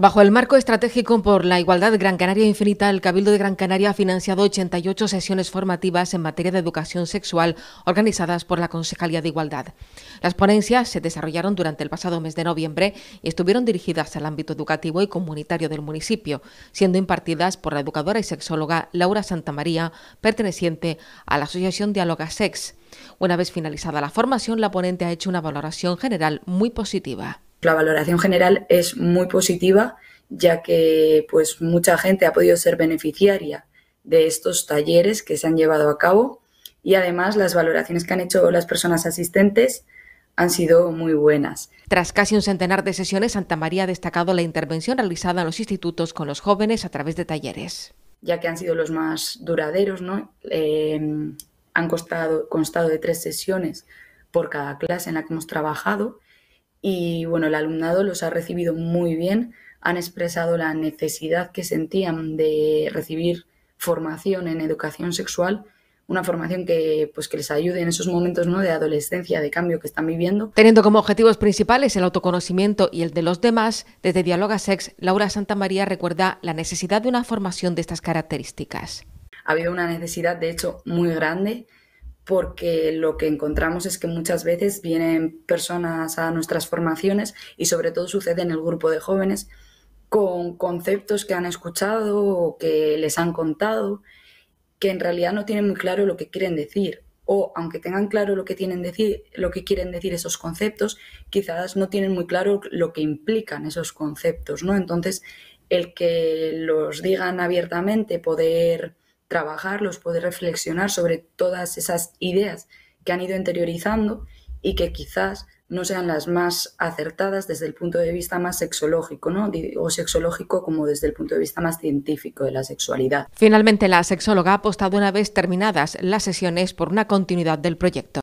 Bajo el marco estratégico por la igualdad Gran Canaria Infinita, el Cabildo de Gran Canaria ha financiado 88 sesiones formativas en materia de educación sexual organizadas por la Concejalía de Igualdad. Las ponencias se desarrollaron durante el pasado mes de noviembre y estuvieron dirigidas al ámbito educativo y comunitario del municipio, siendo impartidas por la educadora y sexóloga Laura Santamaría, perteneciente a la Asociación Dialoga Sex. Una vez finalizada la formación, la ponente ha hecho una valoración general muy positiva la valoración general es muy positiva, ya que pues mucha gente ha podido ser beneficiaria de estos talleres que se han llevado a cabo y además las valoraciones que han hecho las personas asistentes han sido muy buenas. Tras casi un centenar de sesiones, Santa María ha destacado la intervención realizada en los institutos con los jóvenes a través de talleres. Ya que han sido los más duraderos, ¿no? Eh, han constado de tres sesiones por cada clase en la que hemos trabajado y bueno, el alumnado los ha recibido muy bien, han expresado la necesidad que sentían de recibir formación en educación sexual, una formación que pues, que les ayude en esos momentos ¿no? de adolescencia, de cambio que están viviendo. Teniendo como objetivos principales el autoconocimiento y el de los demás, desde Dialoga Sex, Laura Santa María recuerda la necesidad de una formación de estas características. Ha habido una necesidad, de hecho, muy grande porque lo que encontramos es que muchas veces vienen personas a nuestras formaciones y sobre todo sucede en el grupo de jóvenes con conceptos que han escuchado o que les han contado que en realidad no tienen muy claro lo que quieren decir o aunque tengan claro lo que tienen decir, lo que quieren decir esos conceptos, quizás no tienen muy claro lo que implican esos conceptos, ¿no? Entonces, el que los digan abiertamente, poder trabajarlos, poder reflexionar sobre todas esas ideas que han ido interiorizando y que quizás no sean las más acertadas desde el punto de vista más sexológico, ¿no? O sexológico como desde el punto de vista más científico de la sexualidad. Finalmente, la sexóloga ha apostado una vez terminadas las sesiones por una continuidad del proyecto.